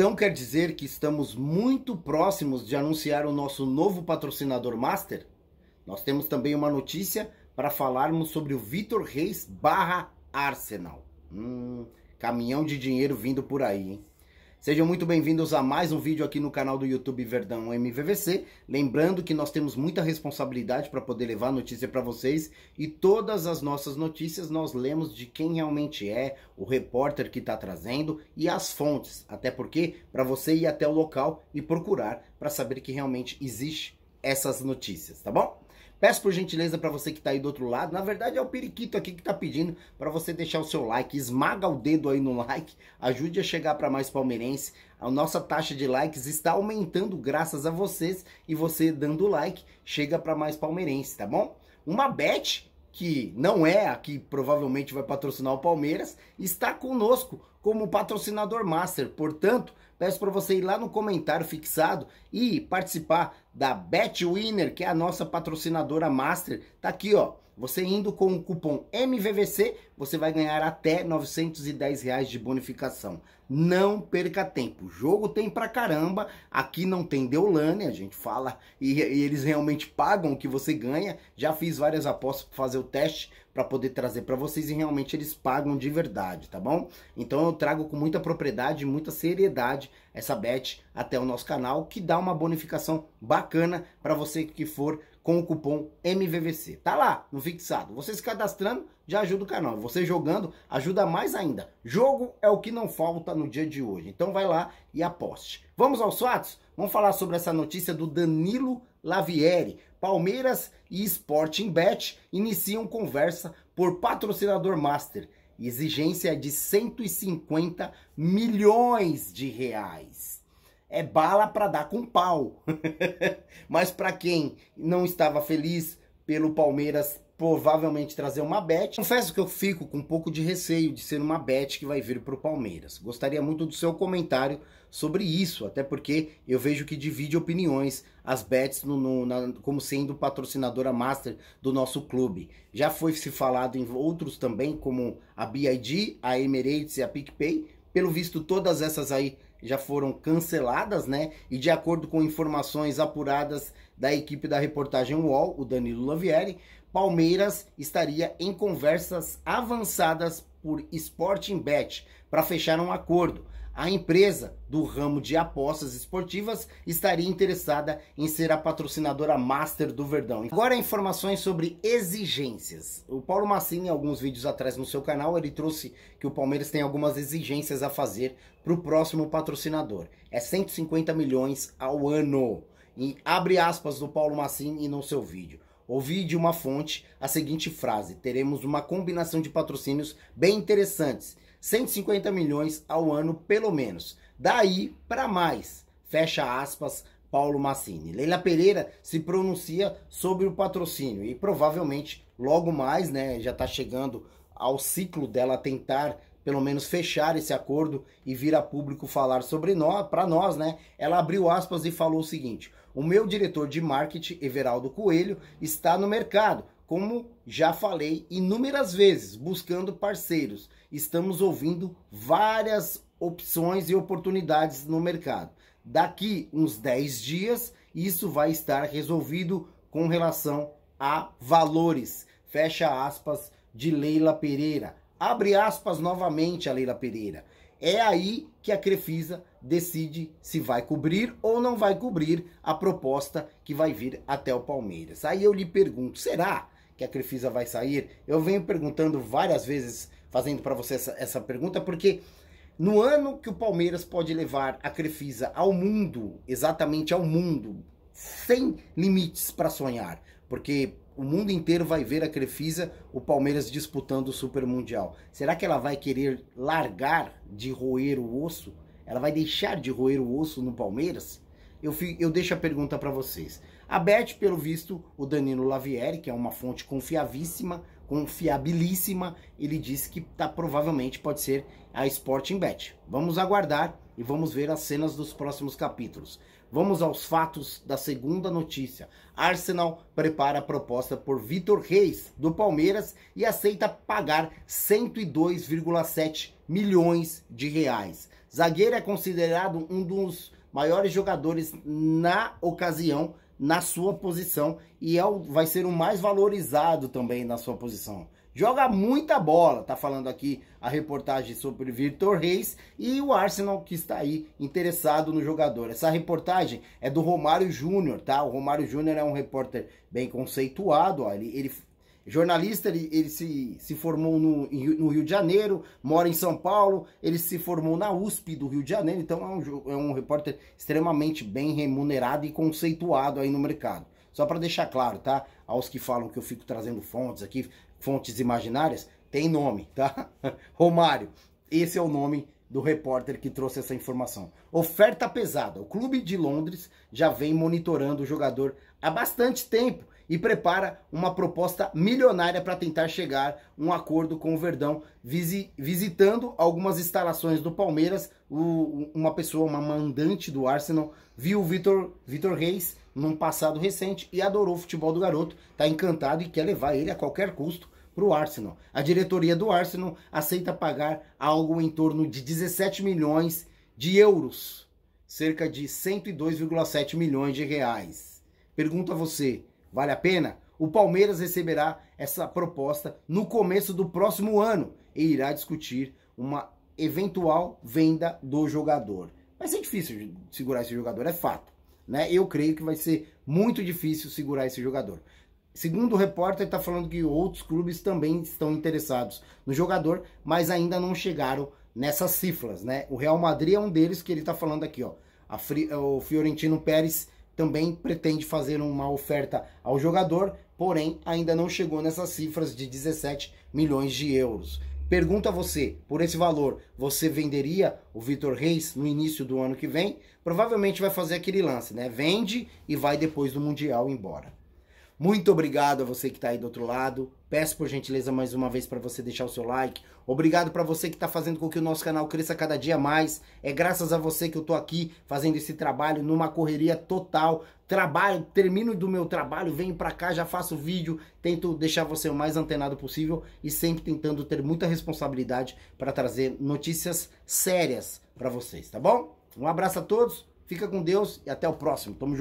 Então quer dizer que estamos muito próximos de anunciar o nosso novo patrocinador master? Nós temos também uma notícia para falarmos sobre o Vitor Reis barra Arsenal. Hum, caminhão de dinheiro vindo por aí, hein? Sejam muito bem-vindos a mais um vídeo aqui no canal do YouTube Verdão MVVC. Lembrando que nós temos muita responsabilidade para poder levar notícia para vocês e todas as nossas notícias nós lemos de quem realmente é, o repórter que está trazendo e as fontes, até porque para você ir até o local e procurar para saber que realmente existe essas notícias, tá bom? Peço por gentileza para você que está aí do outro lado. Na verdade é o periquito aqui que está pedindo para você deixar o seu like. Esmaga o dedo aí no like. Ajude a chegar para mais palmeirense. A nossa taxa de likes está aumentando graças a vocês. E você dando like chega para mais palmeirense, tá bom? Uma bet que não é a que provavelmente vai patrocinar o Palmeiras, está conosco como patrocinador master. Portanto, peço para você ir lá no comentário fixado e participar da Bet Winner, que é a nossa patrocinadora master. Tá aqui, ó, você indo com o cupom MVVC, você vai ganhar até 910 reais de bonificação. Não perca tempo. Jogo tem pra caramba. Aqui não tem Deolane, a gente fala e, e eles realmente pagam o que você ganha. Já fiz várias apostas para fazer o teste para poder trazer para vocês e realmente eles pagam de verdade, tá bom? Então eu trago com muita propriedade e muita seriedade essa bet até o nosso canal que dá uma bonificação bacana para você que for com o cupom MVVC. Tá lá, no fixado. Você se cadastrando já ajuda o canal. Você jogando ajuda mais ainda. Jogo é o que não falta no dia de hoje. Então vai lá e aposte. Vamos aos fatos? Vamos falar sobre essa notícia do Danilo Lavieri. Palmeiras e Sporting Bet iniciam conversa por patrocinador master. Exigência de 150 milhões de reais é bala para dar com pau. Mas para quem não estava feliz pelo Palmeiras provavelmente trazer uma bet, confesso que eu fico com um pouco de receio de ser uma bet que vai vir para o Palmeiras. Gostaria muito do seu comentário sobre isso, até porque eu vejo que divide opiniões as bets no, no, na, como sendo patrocinadora master do nosso clube. Já foi se falado em outros também, como a BID, a Emirates e a PicPay. Pelo visto, todas essas aí já foram canceladas, né? E de acordo com informações apuradas da equipe da reportagem UOL, o Danilo Lavieri, Palmeiras estaria em conversas avançadas por Sporting Bet para fechar um acordo. A empresa do ramo de apostas esportivas estaria interessada em ser a patrocinadora master do Verdão. Agora informações sobre exigências. O Paulo Massini, alguns vídeos atrás no seu canal, ele trouxe que o Palmeiras tem algumas exigências a fazer para o próximo patrocinador. É 150 milhões ao ano. E abre aspas do Paulo Massini no seu vídeo ouvi de uma fonte a seguinte frase: teremos uma combinação de patrocínios bem interessantes. 150 milhões ao ano pelo menos. Daí para mais. Fecha aspas, Paulo Massini. Leila Pereira se pronuncia sobre o patrocínio e provavelmente logo mais, né, já está chegando ao ciclo dela tentar pelo menos fechar esse acordo e vir a público falar sobre nós, para nós, né? Ela abriu aspas e falou o seguinte: "O meu diretor de marketing, Everaldo Coelho, está no mercado como já falei inúmeras vezes, buscando parceiros. Estamos ouvindo várias opções e oportunidades no mercado. Daqui uns 10 dias, isso vai estar resolvido com relação a valores. Fecha aspas de Leila Pereira. Abre aspas novamente a Leila Pereira. É aí que a Crefisa decide se vai cobrir ou não vai cobrir a proposta que vai vir até o Palmeiras. Aí eu lhe pergunto, será que a Crefisa vai sair? Eu venho perguntando várias vezes, fazendo para você essa, essa pergunta, porque no ano que o Palmeiras pode levar a Crefisa ao mundo, exatamente ao mundo, sem limites para sonhar, porque o mundo inteiro vai ver a Crefisa, o Palmeiras disputando o Super Mundial. Será que ela vai querer largar de roer o osso? Ela vai deixar de roer o osso no Palmeiras? eu, fico, eu deixo a pergunta para vocês. A Bet, pelo visto, o Danilo Lavieri, que é uma fonte confiavíssima, confiabilíssima, ele disse que tá, provavelmente pode ser a Sporting Bet. Vamos aguardar e vamos ver as cenas dos próximos capítulos. Vamos aos fatos da segunda notícia. Arsenal prepara a proposta por Vitor Reis, do Palmeiras, e aceita pagar 102,7 milhões de reais. Zagueiro é considerado um dos maiores jogadores na ocasião, na sua posição, e é o, vai ser o mais valorizado também na sua posição. Joga muita bola, tá falando aqui a reportagem sobre Vitor Reis e o Arsenal que está aí interessado no jogador. Essa reportagem é do Romário Júnior, tá? O Romário Júnior é um repórter bem conceituado, ó, ele, ele Jornalista, ele, ele se, se formou no, no, Rio de Janeiro, mora em São Paulo, ele se formou na USP do Rio de Janeiro, então é um, é um repórter extremamente bem remunerado e conceituado aí no mercado. Só para deixar claro, tá? Aos que falam que eu fico trazendo fontes aqui, fontes imaginárias, tem nome, tá? Romário, esse é o nome do repórter que trouxe essa informação. Oferta pesada. O clube de Londres já vem monitorando o jogador há bastante tempo e prepara uma proposta milionária para tentar chegar um acordo com o Verdão, visi visitando algumas instalações do Palmeiras. O, uma pessoa, uma mandante do Arsenal, viu o Vitor, Vitor Reis num passado recente e adorou o futebol do garoto, está encantado e quer levar ele a qualquer custo para o Arsenal. A diretoria do Arsenal aceita pagar algo em torno de 17 milhões de euros, cerca de 102,7 milhões de reais. Pergunto a você, Vale a pena? O Palmeiras receberá essa proposta no começo do próximo ano e irá discutir uma eventual venda do jogador. Vai ser difícil segurar esse jogador, é fato. Né? Eu creio que vai ser muito difícil segurar esse jogador. Segundo o repórter, está falando que outros clubes também estão interessados no jogador, mas ainda não chegaram nessas cifras, né? O Real Madrid é um deles que ele está falando aqui, ó. Fri... o Fiorentino Pérez também pretende fazer uma oferta ao jogador, porém ainda não chegou nessas cifras de 17 milhões de euros. Pergunto a você, por esse valor, você venderia o Vitor Reis no início do ano que vem? Provavelmente vai fazer aquele lance, né? Vende e vai depois do Mundial embora. Muito obrigado a você que está aí do outro lado. Peço por gentileza mais uma vez para você deixar o seu like. Obrigado para você que está fazendo com que o nosso canal cresça cada dia mais. É graças a você que eu tô aqui fazendo esse trabalho numa correria total. Trabalho, termino do meu trabalho, venho para cá, já faço vídeo, tento deixar você o mais antenado possível e sempre tentando ter muita responsabilidade para trazer notícias sérias para vocês, tá bom? Um abraço a todos, fica com Deus e até o próximo. Tamo junto.